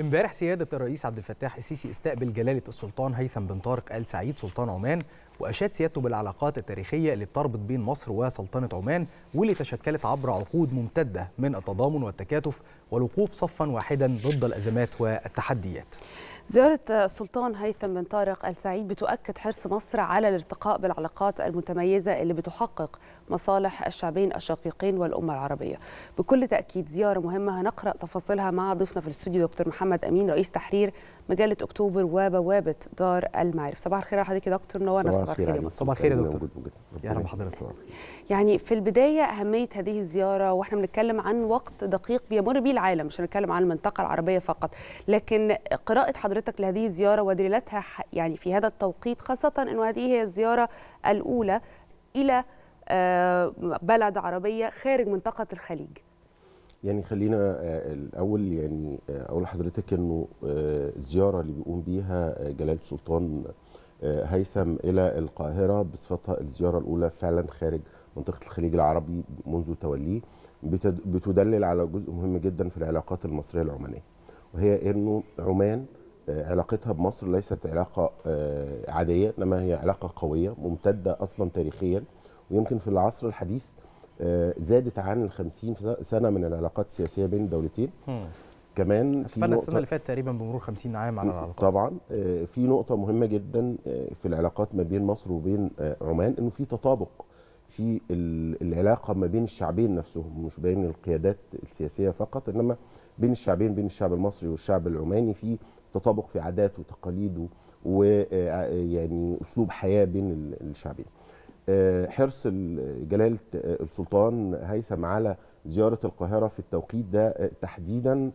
امبارح سيادة الرئيس عبد الفتاح السيسي استقبل جلالة السلطان هيثم بن طارق آل سعيد سلطان عمان وأشاد سيادته بالعلاقات التاريخية اللي بتربط بين مصر وسلطنة عمان واللي تشكلت عبر عقود ممتدة من التضامن والتكاتف والوقوف صفا واحدا ضد الأزمات والتحديات زيارة السلطان هيثم بن طارق السعيد بتؤكد حرص مصر على الارتقاء بالعلاقات المتميزة اللي بتحقق مصالح الشعبين الشقيقين والأمة العربية بكل تأكيد زيارة مهمة هنقرأ تفاصيلها مع ضيفنا في الاستوديو دكتور محمد أمين رئيس تحرير مجلة أكتوبر وبوابة دار المعارف صباح الخير على حضرتك يا دكتور نورنا صباح الخير صباح الخير يا دكتور يا رب حضرتك يعني في البداية أهمية هذه الزيارة وإحنا بنتكلم عن وقت دقيق بيمر به العالم مش هنتكلم عن المنطقة العربية فقط لكن قراءة حضرتك لهذه الزيارة ودلالتها يعني في هذا التوقيت خاصة أنه هذه هي الزيارة الأولى إلى آه، بلد عربيه خارج منطقه الخليج يعني خلينا آه، الاول يعني آه، اقول لحضرتك انه الزياره اللي بيقوم بيها جلاله السلطان هيثم الى القاهره بصفتها الزياره الاولى فعلا خارج منطقه الخليج العربي منذ توليه بتدلل على جزء مهم جدا في العلاقات المصريه العمانيه وهي انه عمان علاقتها بمصر ليست علاقه عاديه انما هي علاقه قويه ممتده اصلا تاريخيا ويمكن في العصر الحديث آه، زادت عن ال 50 سنه من العلاقات السياسيه بين الدولتين كمان في نقطة السنه اللي فاتت تقريبا بمرور 50 عام على العلاقات طبعا آه، في نقطه مهمه جدا آه، في العلاقات ما بين مصر وبين عمان انه في تطابق في العلاقه ما بين الشعبين نفسهم مش بين القيادات السياسيه فقط انما بين الشعبين بين الشعب المصري والشعب العماني في تطابق في عادات وتقاليد ويعني اسلوب حياه بين الشعبين آه، حرص جلالة آه، السلطان هيثم على زيارة القاهرة في التوقيت ده آه، تحديدا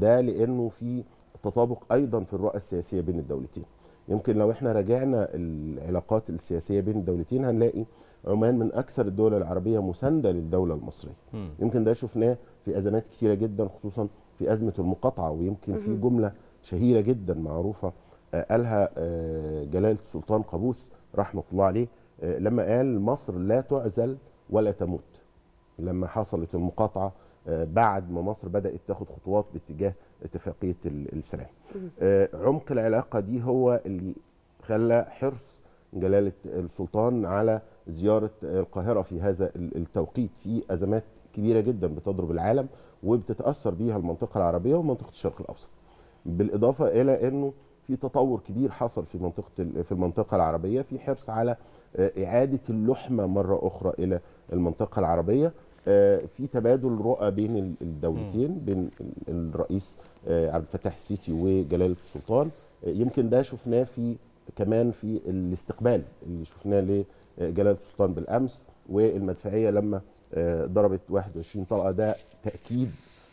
ده لأنه في تطابق أيضا في الرؤى السياسية بين الدولتين يمكن لو احنا راجعنا العلاقات السياسية بين الدولتين هنلاقي عمان من أكثر الدول العربية مساندة للدولة المصرية م. يمكن ده شفناه في أزمات كثيرة جدا خصوصا في أزمة المقاطعة ويمكن في جملة شهيرة جدا معروفة قالها جلالة السلطان قابوس رحمه الله عليه آه، لما قال مصر لا تعزل ولا تموت لما حصلت المقاطعه آه، بعد ما مصر بدات تاخد خطوات باتجاه اتفاقيه السلام آه، عمق العلاقه دي هو اللي خلى حرص جلاله السلطان على زياره القاهره في هذا التوقيت في ازمات كبيره جدا بتضرب العالم وبتتاثر بيها المنطقه العربيه ومنطقه الشرق الاوسط بالاضافه الى انه في تطور كبير حصل في منطقه في المنطقه العربيه في حرص على آه، اعاده اللحمه مره اخرى الى المنطقه العربيه آه، في تبادل رؤى بين الدولتين بين الرئيس آه، عبد الفتاح السيسي وجلاله السلطان يمكن ده شفناه في كمان في الاستقبال اللي شفناه لجلاله السلطان بالامس والمدفعيه لما ضربت 21 طلقه ده تاكيد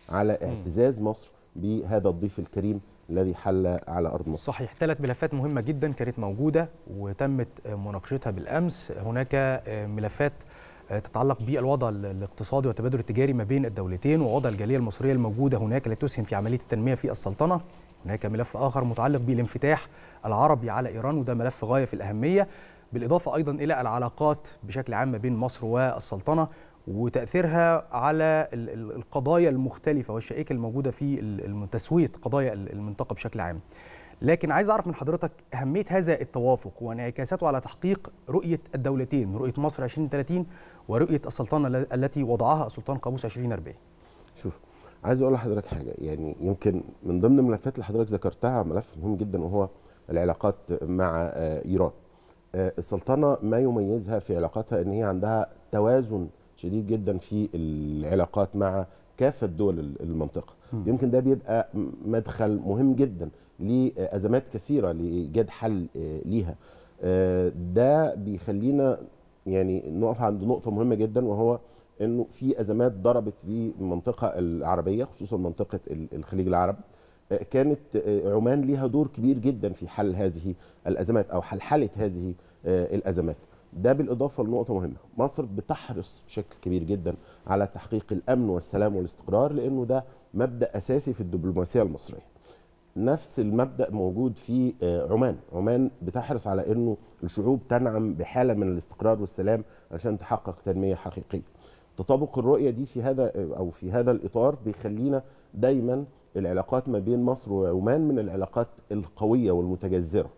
على اعتزاز مصر بهذا الضيف الكريم الذي حل على ارض مصر. صحيح ثلاث ملفات مهمه جدا كانت موجوده وتمت مناقشتها بالامس، هناك ملفات تتعلق بالوضع الاقتصادي والتبادل التجاري ما بين الدولتين ووضع الجاليه المصريه الموجوده هناك التي تسهم في عمليه التنميه في السلطنه. هناك ملف اخر متعلق بالانفتاح العربي على ايران وده ملف غايه في الاهميه، بالاضافه ايضا الى العلاقات بشكل عام ما بين مصر والسلطنه وتاثيرها على القضايا المختلفه والشائكه الموجوده في تسويه قضايا المنطقه بشكل عام. لكن عايز اعرف من حضرتك اهميه هذا التوافق وانعكاساته على تحقيق رؤيه الدولتين، رؤيه مصر 2030 ورؤيه السلطنه التي وضعها السلطان قابوس 2040. شوف عايز اقول لحضرتك حاجه يعني يمكن من ضمن الملفات اللي حضرتك ذكرتها ملف مهم جدا وهو العلاقات مع آه، ايران. آه، السلطنه ما يميزها في علاقاتها ان هي عندها توازن شديد جدا في العلاقات مع كافه دول المنطقه م. يمكن ده بيبقى مدخل مهم جدا لازمات كثيره لايجاد حل آه، ليها آه، ده بيخلينا يعني نقف عند نقطه مهمه جدا وهو انه في ازمات ضربت في المنطقه العربيه خصوصا منطقه الخليج العربي آه، كانت عمان ليها دور كبير جدا في حل هذه الازمات او حل حاله هذه الازمات ده بالاضافه لنقطه مهمه مصر بتحرص بشكل كبير جدا على تحقيق الامن والسلام والاستقرار لانه ده مبدا اساسي في الدبلوماسيه المصريه نفس المبدا موجود في آه، عمان عمان بتحرص على انه الشعوب تنعم بحاله من الاستقرار والسلام عشان تحقق تنميه حقيقيه تطابق الرؤيه دي في هذا آه، او في هذا الاطار بيخلينا دايما العلاقات ما بين مصر وعمان من العلاقات القويه والمتجذره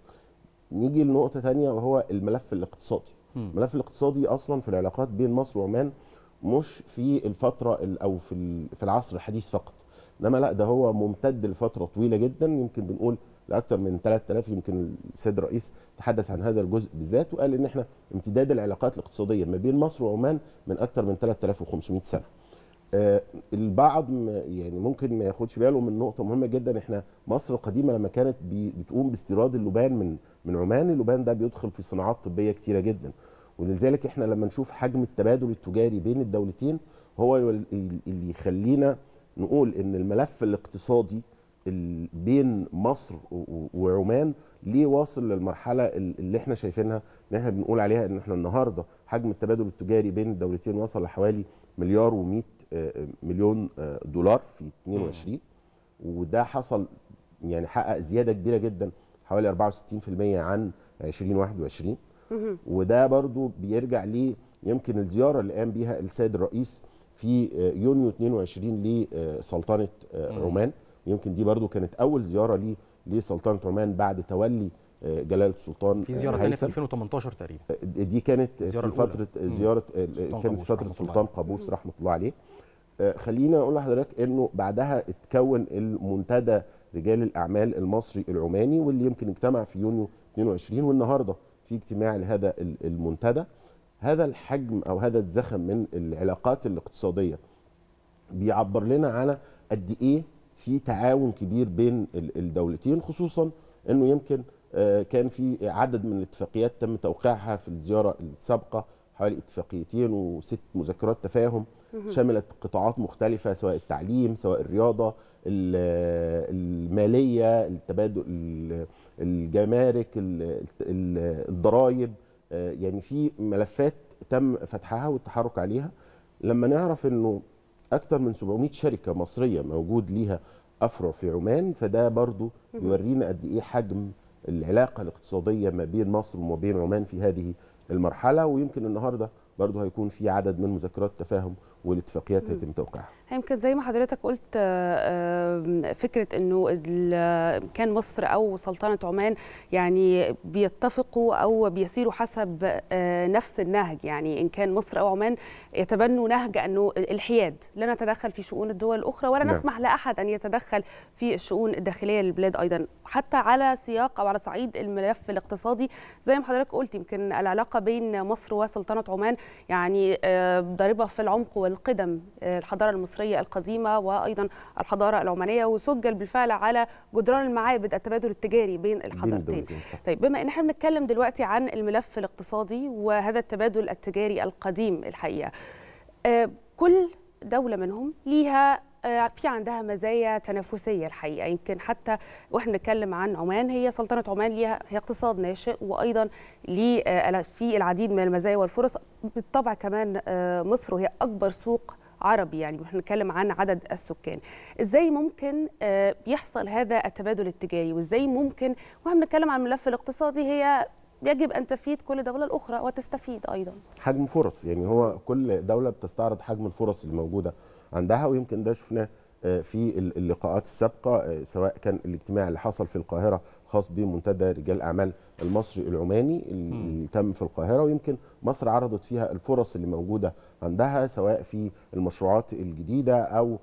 نيجي لنقطه ثانيه وهو الملف الاقتصادي الملف الاقتصادي اصلا في العلاقات بين مصر وعمان مش في الفتره او في في العصر الحديث فقط انما لا ده هو ممتد لفتره طويله جدا يمكن بنقول لاكثر من 3000 يمكن السيد الرئيس تحدث عن هذا الجزء بالذات وقال ان احنا امتداد العلاقات الاقتصاديه ما بين مصر وعمان من اكثر من 3500 سنه آه، البعض يعني ممكن ما ياخدش باله من نقطه مهمه جدا احنا مصر القديمه لما كانت بتقوم باستيراد اللبان من من عمان اللبان ده بيدخل في صناعات طبيه كتيره جدا ولذلك احنا لما نشوف حجم التبادل التجاري بين الدولتين هو اللي يخلينا نقول ان الملف الاقتصادي بين مصر وعمان ليه واصل للمرحله اللي احنا شايفينها ان احنا بنقول عليها ان احنا النهارده حجم التبادل التجاري بين الدولتين وصل لحوالي مليار و100 آه، مليون آه، دولار في 22 وده حصل يعني حقق زياده كبيره جدا حوالي 64% عن 2021 وده برضو بيرجع ليه يمكن الزياره اللي قام بيها السيد الرئيس في آه، يونيو 22 لسلطنه عمان يمكن دي برضو كانت اول زياره ليه لسلطنه عمان بعد تولي آه، جلاله السلطان في آه، زياره في 2018 تقريبا آه، دي كانت في فتره زياره كانت في فتره سلطان قابوس رحمه الله عليه خلينا اقول لحضرتك انه بعدها اتكون المنتدى رجال الاعمال المصري العماني واللي يمكن اجتمع في يونيو 22 والنهارده في اجتماع لهذا المنتدى هذا الحجم او هذا الزخم من العلاقات الاقتصاديه بيعبر لنا على قد ايه في تعاون كبير بين الدولتين خصوصا انه يمكن آه، كان في عدد من الاتفاقيات تم توقيعها في الزياره السابقه حوالي اتفاقيتين وست مذكرات تفاهم شملت قطاعات مختلفة سواء التعليم سواء الرياضة المالية التبادل الجمارك الضرائب آه، يعني في ملفات تم فتحها والتحرك عليها لما نعرف انه أكثر من 700 شركه مصريه موجود ليها افرع في عمان فده برضو يورينا قد ايه حجم العلاقه الاقتصاديه ما بين مصر وما بين عمان في هذه المرحله ويمكن النهارده برضو هيكون في عدد من مذكرات تفاهم والاتفاقيات هيتم توقيعها يمكن زي ما حضرتك قلت آه، فكره انه كان مصر او سلطنه عمان يعني بيتفقوا او بيسيروا حسب آه، نفس النهج يعني ان كان مصر او عمان يتبنوا نهج انه الحياد لا نتدخل في شؤون الدول الاخرى ولا نعم. نسمح لاحد ان يتدخل في الشؤون الداخليه للبلاد ايضا حتى على سياق او على صعيد الملف الاقتصادي زي ما حضرتك قلت يمكن العلاقه بين مصر وسلطنه عمان يعني آه، ضاربه في العمق وال القدم آه، الحضاره المصريه القديمه وايضا الحضاره العمانيه وسجل بالفعل على جدران المعابد التبادل التجاري بين الحضارتين طيب بما ان احنا بنتكلم دلوقتي عن الملف الاقتصادي وهذا التبادل التجاري القديم الحقيقه آه، كل دوله منهم ليها آه، في عندها مزايا تنافسيه الحقيقه يمكن حتى واحنا بنتكلم عن عمان هي سلطنه عمان ليها هي اقتصاد ناشئ وايضا ليه آه، في العديد من المزايا والفرص بالطبع كمان آه، مصر وهي اكبر سوق عربي يعني احنا بنتكلم عن عدد السكان ازاي ممكن يحصل هذا التبادل التجاري وازاي ممكن واحنا بنتكلم عن الملف الاقتصادي هي يجب ان تفيد كل دوله الاخرى وتستفيد ايضا حجم فرص يعني هو كل دوله بتستعرض حجم الفرص الموجوده عندها ويمكن ده شفناه آه، في اللقاءات السابقه آه، سواء كان الاجتماع اللي حصل في القاهره خاص بمنتدى رجال اعمال المصري العماني اللي تم في القاهره ويمكن مصر عرضت فيها الفرص اللي موجوده عندها سواء في المشروعات الجديده او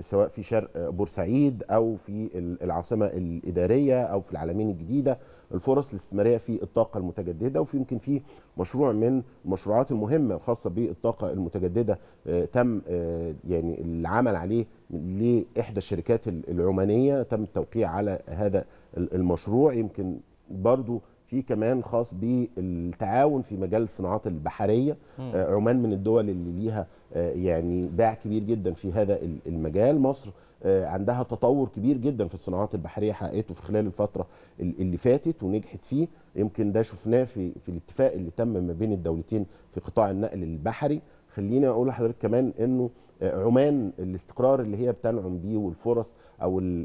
سواء في شرق بورسعيد او في العاصمه الاداريه او في العالمين الجديده الفرص الاستثماريه في الطاقه المتجدده وفي يمكن في مشروع من المشروعات المهمه الخاصه بالطاقه المتجدده آه، تم آه، يعني العمل عليه لاحدى الشركات العمانيه تم التوقيع على هذا المشروع يمكن برضو في كمان خاص بالتعاون في مجال الصناعات البحريه آه عمان من الدول اللي ليها آه يعني باع كبير جدا في هذا المجال مصر آه عندها تطور كبير جدا في الصناعات البحريه حققته في خلال الفتره اللي فاتت ونجحت فيه يمكن ده شفناه في في الاتفاق اللي تم ما بين الدولتين في قطاع النقل البحري خليني اقول لحضرتك كمان انه آه، عمان الاستقرار اللي هي بتنعم بيه والفرص او آه،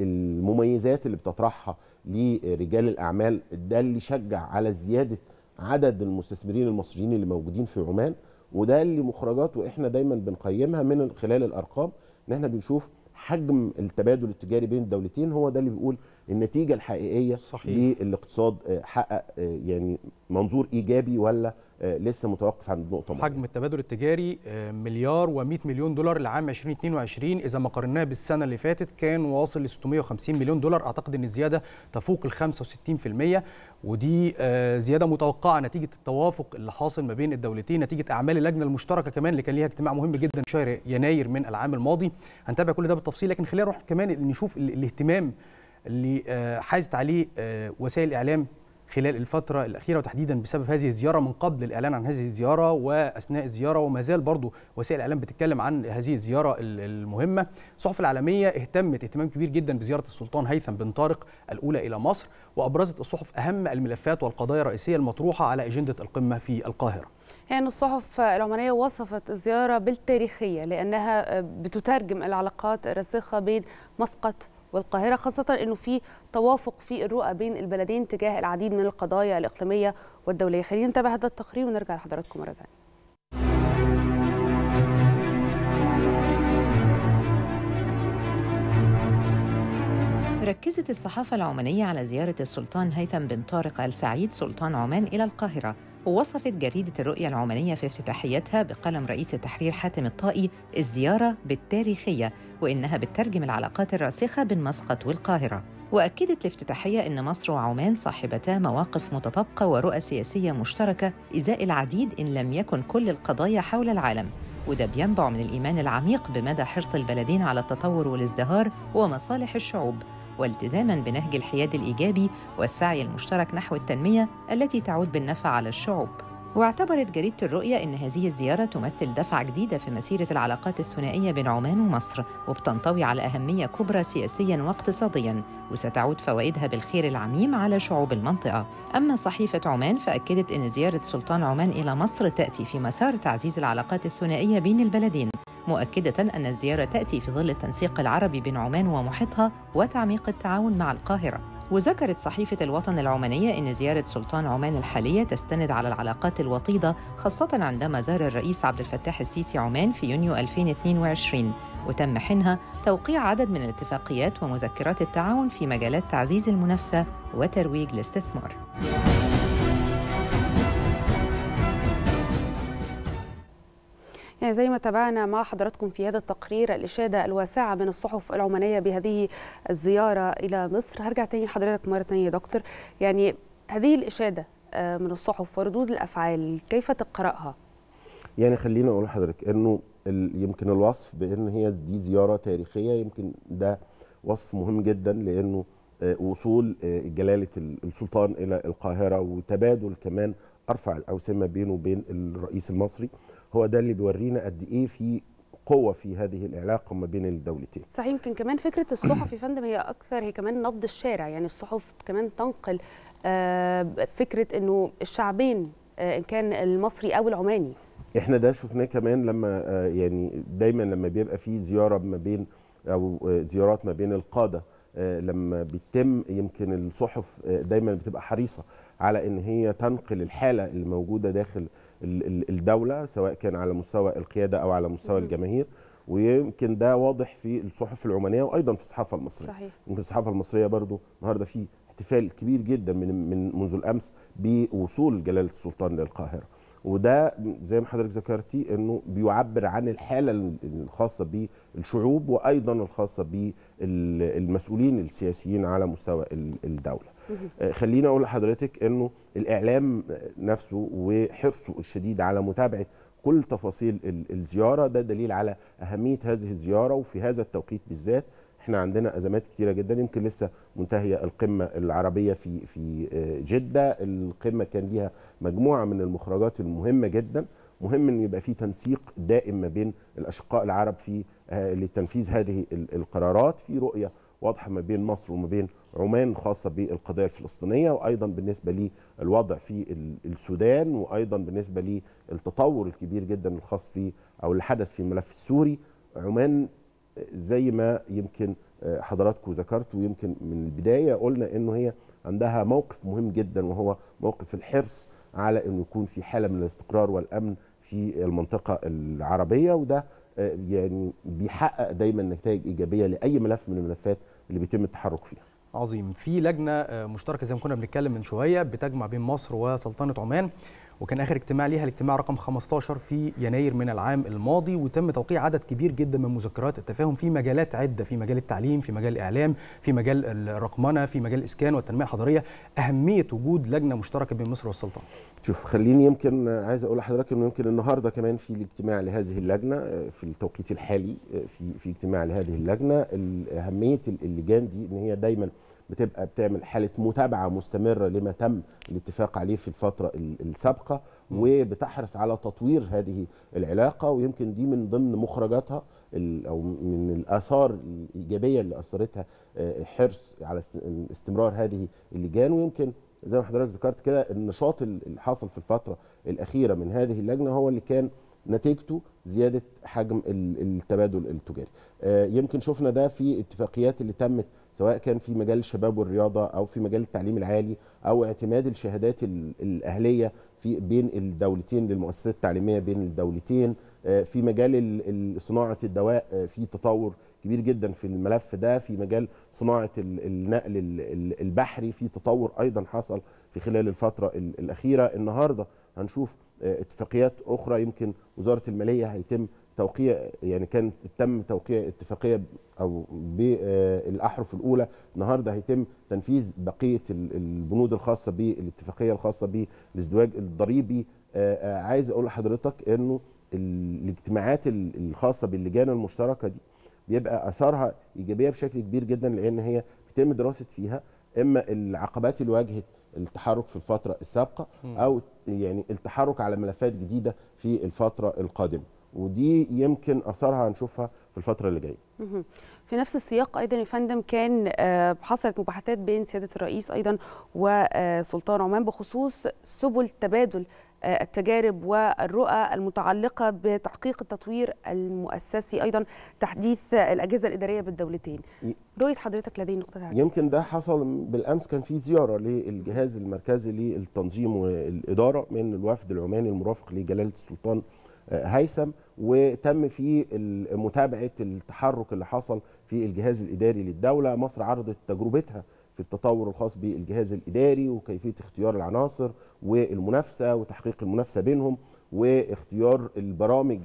المميزات اللي بتطرحها لرجال الاعمال ده اللي شجع على زياده عدد المستثمرين المصريين اللي موجودين في عمان وده اللي مخرجاته احنا دايما بنقيمها من خلال الارقام ان احنا بنشوف حجم التبادل التجاري بين الدولتين هو ده اللي بيقول النتيجه الحقيقيه صحيح. للاقتصاد آه، حقق آه، يعني منظور ايجابي ولا آه، لسه متوقف عند نقطه معينه حجم التبادل التجاري مليار و100 مليون دولار لعام 2022 اذا ما قارناه بالسنه اللي فاتت كان واصل ل 650 مليون دولار اعتقد ان الزياده تفوق ال 65% ودي زياده متوقعه نتيجه التوافق اللي حاصل ما بين الدولتين نتيجه اعمال اللجنه المشتركه كمان اللي كان ليها اجتماع مهم جدا شهر يناير من العام الماضي هنتابع كل ده بالتفصيل لكن خلينا نروح كمان نشوف الاهتمام اللي آه، حازت عليه آه، وسائل الاعلام خلال الفترة الأخيرة وتحديدا بسبب هذه الزيارة من قبل الإعلان عن هذه الزيارة وأثناء الزيارة وما زال برضه وسائل الإعلام بتتكلم عن هذه الزيارة المهمة الصحف العالمية اهتمت اهتمام كبير جدا بزيارة السلطان هيثم بن طارق الأولى إلى مصر وأبرزت الصحف أهم الملفات والقضايا الرئيسية المطروحة على أجندة القمة في القاهرة هي يعني الصحف العمانية وصفت الزيارة بالتاريخية لأنها آه، بتترجم العلاقات الراسخه بين مسقط والقاهرة خاصة أنه في توافق في الرؤى بين البلدين تجاه العديد من القضايا الإقليمية والدولية خلينا نتابع هذا التقرير ونرجع لحضراتكم مرة ثانية ركزت الصحافة العمانية على زيارة السلطان هيثم بن طارق آل سعيد سلطان عمان إلى القاهرة ووصفت جريدة الرؤية العمانية في افتتاحيتها بقلم رئيس التحرير حاتم الطائي الزيارة بالتاريخية وإنها بتترجم العلاقات الراسخة بين مسقط والقاهرة وأكدت الافتتاحية أن مصر وعمان صاحبتا مواقف متطابقة ورؤى سياسية مشتركة إزاء العديد إن لم يكن كل القضايا حول العالم وده بينبع من الإيمان العميق بمدى حرص البلدين على التطور والازدهار ومصالح الشعوب والتزاما بنهج الحياد الإيجابي والسعي المشترك نحو التنمية التي تعود بالنفع على الشعوب واعتبرت جريدة الرؤية أن هذه الزيارة تمثل دفعة جديدة في مسيرة العلاقات الثنائية بين عمان ومصر وبتنطوي على أهمية كبرى سياسيا واقتصاديا وستعود فوائدها بالخير العميم على شعوب المنطقة أما صحيفة عمان فأكدت أن زيارة سلطان عمان إلى مصر تأتي في مسار تعزيز العلاقات الثنائية بين البلدين مؤكدة أن الزيارة تأتي في ظل التنسيق العربي بين عمان ومحيطها وتعميق التعاون مع القاهرة وذكرت صحيفة الوطن العمانية أن زيارة سلطان عمان الحالية تستند على العلاقات الوطيدة خاصة عندما زار الرئيس عبد الفتاح السيسي عمان في يونيو 2022 وتم حينها توقيع عدد من الاتفاقيات ومذكرات التعاون في مجالات تعزيز المنافسة وترويج الاستثمار. يعني زي ما تابعنا مع حضراتكم في هذا التقرير الإشادة الواسعة من الصحف العمانية بهذه الزيارة إلى مصر هرجع تاني لحضرتك مرة تانية يا دكتور يعني هذه الإشادة آه، من الصحف وردود الأفعال كيف تقرأها؟ يعني خلينا أقول لحضرتك أنه يمكن الوصف بأن هي دي زيارة تاريخية يمكن ده وصف مهم جدا لأنه آه، وصول آه، جلالة السلطان إلى القاهرة وتبادل كمان أرفع الأوسمة بينه وبين الرئيس المصري هو ده اللي بيورينا قد ايه في قوه في هذه العلاقه ما بين الدولتين صحيح يمكن كمان فكره الصحف يا فندم هي اكثر هي كمان نبض الشارع يعني الصحف كمان تنقل آه، فكره انه الشعبين آه، ان كان المصري او العماني احنا ده شفناه كمان لما آه، يعني دايما لما بيبقى في زياره ما بين او زيارات ما بين القاده آه، لما بيتم يمكن الصحف آه، دايما بتبقى حريصه على ان هي تنقل الحاله الموجوده داخل الدوله سواء كان على مستوى القياده او على مستوى الجماهير ويمكن ده واضح في الصحف العمانيه وايضا في الصحافه المصريه صحيح. يمكن الصحافه المصريه برضو النهارده في احتفال كبير جدا من من منذ الامس بوصول جلاله السلطان للقاهره وده زي ما حضرتك ذكرتي انه بيعبر عن الحاله الخاصه بالشعوب وايضا الخاصه بالمسؤولين السياسيين على مستوى الدوله. آه، خليني اقول لحضرتك انه الاعلام نفسه وحرصه الشديد على متابعه كل تفاصيل الزياره ده دليل على اهميه هذه الزياره وفي هذا التوقيت بالذات احنا عندنا ازمات كتيره جدا يمكن لسه منتهيه القمه العربيه في في آه، جده القمه كان ليها مجموعه من المخرجات المهمه جدا مهم ان يبقى في تنسيق دائم ما بين الاشقاء العرب في آه، لتنفيذ هذه القرارات في رؤيه واضحه ما بين مصر وما بين عمان خاصه بالقضيه الفلسطينيه وايضا بالنسبه للوضع في السودان وايضا بالنسبه للتطور الكبير جدا الخاص في او اللي حدث في الملف السوري عمان زي ما يمكن آه، حضراتكم ذكرت ويمكن من البدايه قلنا انه هي عندها موقف مهم جدا وهو موقف الحرص على انه يكون في حاله من الاستقرار والامن في المنطقه العربيه وده آه، يعني بيحقق دايما نتائج ايجابيه لاي ملف من الملفات اللي بيتم التحرك فيها. عظيم في لجنه آه، مشتركه زي ما كنا بنتكلم من شويه بتجمع بين مصر وسلطنه عمان وكان اخر اجتماع ليها الاجتماع رقم 15 في يناير من العام الماضي وتم توقيع عدد كبير جدا من مذكرات التفاهم في مجالات عده في مجال التعليم في مجال الاعلام في مجال الرقمنه في مجال الاسكان والتنميه الحضريه اهميه وجود لجنه مشتركه بين مصر والسلطنه شوف خليني يمكن عايز اقول لحضرتك انه يمكن النهارده كمان في الاجتماع لهذه اللجنه في التوقيت الحالي في في اجتماع لهذه اللجنه اهميه اللجان دي ان هي دايما بتبقى بتعمل حاله متابعه مستمره لما تم الاتفاق عليه في الفتره السابقه وبتحرص على تطوير هذه العلاقه ويمكن دي من ضمن مخرجاتها او من الاثار الايجابيه اللي اثرتها آه، حرص على استمرار هذه اللجان ويمكن زي ما حضرتك ذكرت كده النشاط اللي حصل في الفتره الاخيره من هذه اللجنه هو اللي كان نتيجته زياده حجم التبادل التجاري. آه، يمكن شفنا ده في اتفاقيات اللي تمت سواء كان في مجال الشباب والرياضه او في مجال التعليم العالي او اعتماد الشهادات الاهليه في بين الدولتين للمؤسسات التعليميه بين الدولتين آه، في مجال صناعه الدواء آه، في تطور كبير جدا في الملف ده في مجال صناعه النقل البحري في تطور ايضا حصل في خلال الفتره الاخيره النهارده هنشوف آه، اتفاقيات اخرى يمكن وزاره الماليه هيتم توقيع يعني كان تم توقيع اتفاقيه او بالاحرف آه، الاولى النهارده هيتم تنفيذ بقيه البنود الخاصه بالاتفاقيه الخاصه بالازدواج الضريبي آه، آه، عايز اقول لحضرتك انه الاجتماعات الخاصه باللجان المشتركه دي بيبقى اثارها ايجابيه بشكل كبير جدا لان هي بتم دراسه فيها اما العقبات اللي واجهت التحرك في الفتره السابقه او يعني التحرك على ملفات جديده في الفتره القادمه ودي يمكن اثرها هنشوفها في الفتره اللي جايه في نفس السياق ايضا يا فندم كان آه، حصلت مباحثات بين سياده الرئيس ايضا وسلطان آه، عمان بخصوص سبل تبادل آه، التجارب والرؤى المتعلقه بتحقيق التطوير المؤسسي ايضا تحديث الاجهزه الاداريه بالدولتين رؤيه حضرتك لدي نقطه تعليق يمكن ده حصل بالامس كان في زياره للجهاز المركزي للتنظيم والاداره من الوفد العماني المرافق لجلاله السلطان هيثم وتم في متابعه التحرك اللي حصل في الجهاز الاداري للدوله مصر عرضت تجربتها في التطور الخاص بالجهاز الاداري وكيفيه اختيار العناصر والمنافسه وتحقيق المنافسه بينهم واختيار البرامج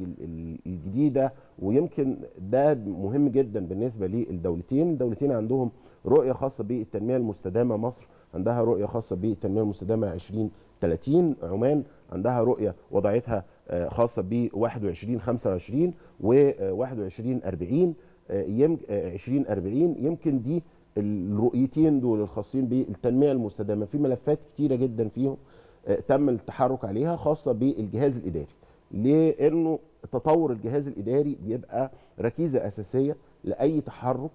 الجديده ويمكن ده مهم جدا بالنسبه للدولتين، الدولتين عندهم رؤيه خاصه بالتنميه المستدامه، مصر عندها رؤيه خاصه بالتنميه المستدامه 2030 عمان عندها رؤيه وضعتها آه، خاصه ب 21 25 و 21 40 يمكن 20 40 يمكن دي الرؤيتين دول الخاصين بالتنميه المستدامه في ملفات كتيره جدا فيهم آه، تم التحرك عليها خاصه بالجهاز الاداري لانه تطور الجهاز الاداري بيبقى ركيزه اساسيه لاي تحرك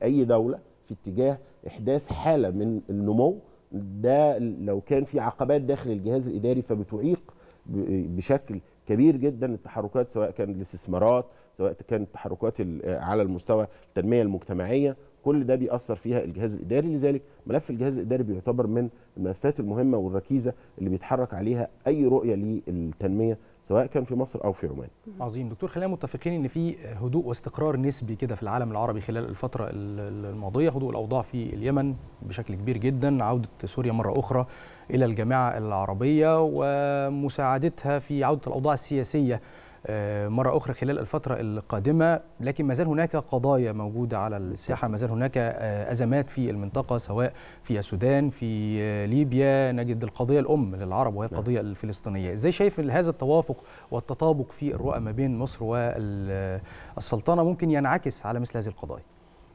لاي دوله في اتجاه احداث حاله من النمو ده لو كان في عقبات داخل الجهاز الاداري فبتعيق بشكل كبير جدا التحركات سواء كان الاستثمارات سواء كانت تحركات على المستوى التنميه المجتمعيه كل ده بيأثر فيها الجهاز الإداري لذلك ملف الجهاز الإداري بيعتبر من الملفات المهمة والركيزة اللي بيتحرك عليها أي رؤية للتنمية سواء كان في مصر أو في عمان عظيم دكتور خلينا متفقين إن في هدوء واستقرار نسبي كده في العالم العربي خلال الفترة الماضية هدوء الأوضاع في اليمن بشكل كبير جدا عودة سوريا مرة أخرى إلى الجامعة العربية ومساعدتها في عودة الأوضاع السياسية آه، مرة أخرى خلال الفترة القادمة لكن ما زال هناك قضايا موجودة على الساحة ما زال هناك آه، أزمات في المنطقة سواء في السودان في آه، ليبيا نجد القضية الأم للعرب وهي نعم. القضية الفلسطينية إزاي شايف هذا التوافق والتطابق في الرؤى ما بين مصر والسلطنة ممكن ينعكس على مثل هذه القضايا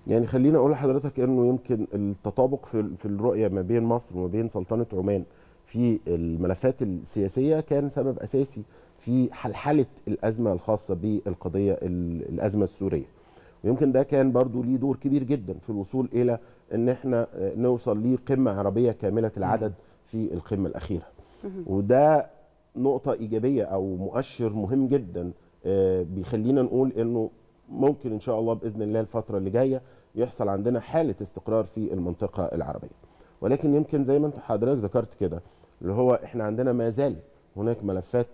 يعني خليني اقول لحضرتك انه يمكن التطابق في في الرؤيه ما بين مصر وما بين سلطنه عمان في الملفات السياسيه كان سبب اساسي في حلحله الازمه الخاصه بالقضيه الازمه السوريه ويمكن ده كان برضو ليه دور كبير جدا في الوصول الى ان احنا نوصل لقمه عربيه كامله العدد في القمه الاخيره وده نقطه ايجابيه او مؤشر مهم جدا آه، بيخلينا نقول انه ممكن ان شاء الله باذن الله الفتره اللي جايه يحصل عندنا حاله استقرار في المنطقه العربيه ولكن يمكن زي ما انت حضرتك ذكرت كده اللي هو احنا عندنا ما زال هناك ملفات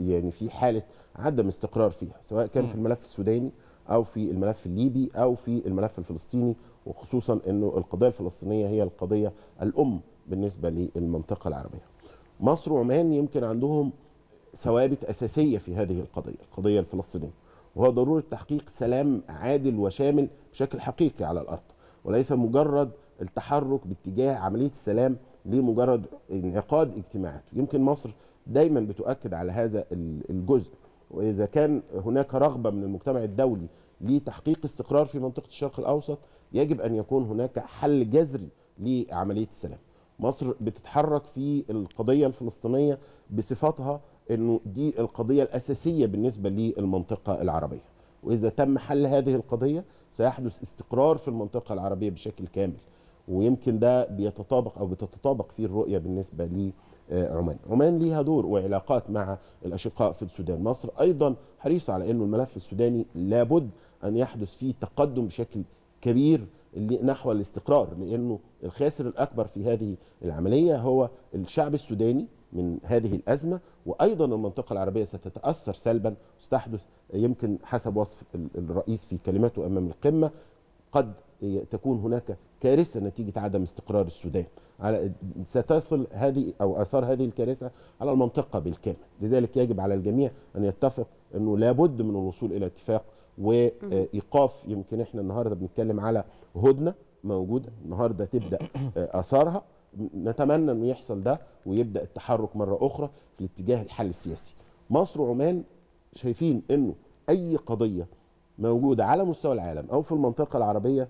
يعني في حاله عدم استقرار فيها سواء كان في الملف السوداني او في الملف الليبي او في الملف الفلسطيني وخصوصا انه القضيه الفلسطينيه هي القضيه الام بالنسبه للمنطقه العربيه. مصر وعمان يمكن عندهم ثوابت اساسيه في هذه القضيه، القضيه الفلسطينيه. وهو ضروره تحقيق سلام عادل وشامل بشكل حقيقي على الارض وليس مجرد التحرك باتجاه عمليه السلام لمجرد انعقاد اجتماعات يمكن مصر دايما بتؤكد على هذا الجزء واذا كان هناك رغبه من المجتمع الدولي لتحقيق استقرار في منطقه الشرق الاوسط يجب ان يكون هناك حل جذري لعمليه السلام مصر بتتحرك في القضيه الفلسطينيه بصفتها انه دي القضيه الاساسيه بالنسبه للمنطقه العربيه واذا تم حل هذه القضيه سيحدث استقرار في المنطقه العربيه بشكل كامل ويمكن ده بيتطابق او بتتطابق فيه الرؤيه بالنسبه لعمان. عمان ليها دور وعلاقات مع الاشقاء في السودان، مصر ايضا حريصه على انه الملف السوداني لابد ان يحدث فيه تقدم بشكل كبير نحو الاستقرار لانه الخاسر الاكبر في هذه العمليه هو الشعب السوداني من هذه الأزمة وأيضا المنطقة العربية ستتأثر سلبا ستحدث يمكن حسب وصف الرئيس في كلماته أمام القمة قد تكون هناك كارثة نتيجة عدم استقرار السودان على ستصل هذه أو آثار هذه الكارثة على المنطقة بالكامل لذلك يجب على الجميع أن يتفق أنه لابد من الوصول إلى اتفاق وإيقاف يمكن إحنا النهاردة بنتكلم على هدنة موجودة النهاردة تبدأ آثارها نتمنى انه يحصل ده ويبدا التحرك مره اخرى في الاتجاه الحل السياسي مصر وعمان شايفين انه اي قضيه موجوده على مستوى العالم او في المنطقه العربيه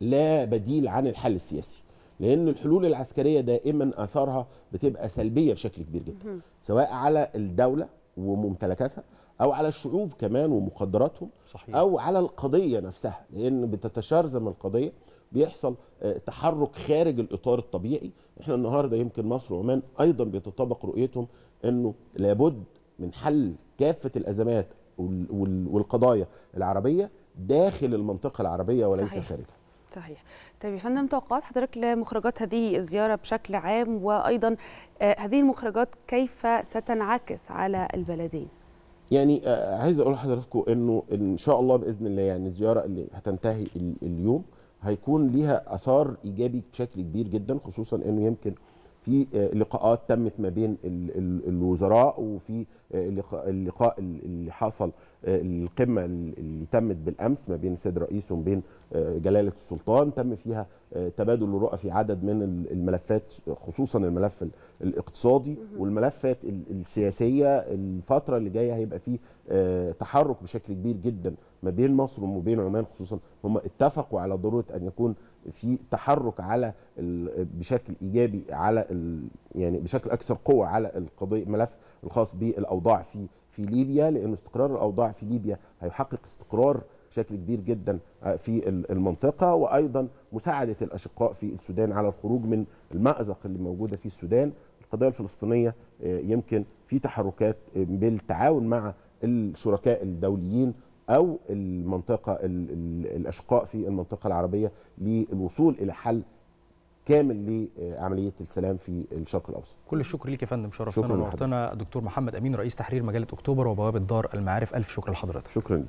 لا بديل عن الحل السياسي لان الحلول العسكريه دائما اثارها بتبقى سلبيه بشكل كبير جدا سواء على الدوله وممتلكاتها او على الشعوب كمان ومقدراتهم صحيح. او على القضيه نفسها لان بتتشرذم القضيه بيحصل آه، تحرك خارج الاطار الطبيعي احنا النهارده يمكن مصر وعمان ايضا بيتطابق رؤيتهم انه لابد من حل كافه الازمات والقضايا العربيه داخل المنطقه العربيه وليس صحيح. خارجها صحيح طيب يا فندم توقعات حضرتك لمخرجات هذه الزياره بشكل عام وايضا آه، هذه المخرجات كيف ستنعكس على البلدين يعني آه، عايز اقول لحضراتكم انه ان شاء الله باذن الله يعني الزياره اللي هتنتهي اليوم هيكون ليها اثار ايجابي بشكل كبير جدا خصوصا انه يمكن في آه، لقاءات تمت ما بين الوزراء وفي آه، اللقاء اللي حصل آه، القمه اللي تمت بالامس ما بين السيد رئيس وما بين آه، جلاله السلطان تم فيها آه، تبادل الرؤى في عدد من الملفات خصوصا الملف الاقتصادي والملفات السياسيه الفتره اللي جايه هيبقى فيه آه، تحرك بشكل كبير جدا ما بين مصر وما بين عمان خصوصا هم اتفقوا على ضروره ان يكون في تحرك على بشكل ايجابي على يعني بشكل اكثر قوه على القضيه الملف الخاص بالاوضاع في في ليبيا لان استقرار الاوضاع في ليبيا هيحقق استقرار بشكل كبير جدا آه، في المنطقه وايضا مساعده الاشقاء في السودان على الخروج من المازق اللي موجوده في السودان القضيه الفلسطينيه آه، يمكن في تحركات آه، بالتعاون مع الشركاء الدوليين او المنطقه الاشقاء في المنطقه العربيه للوصول الى حل كامل لعمليه السلام في الشرق الاوسط. كل الشكر ليك يا فندم شرفنا ونورتنا دكتور محمد امين رئيس تحرير مجله اكتوبر وبوابه دار المعارف الف شكر لحضرتك. شكرا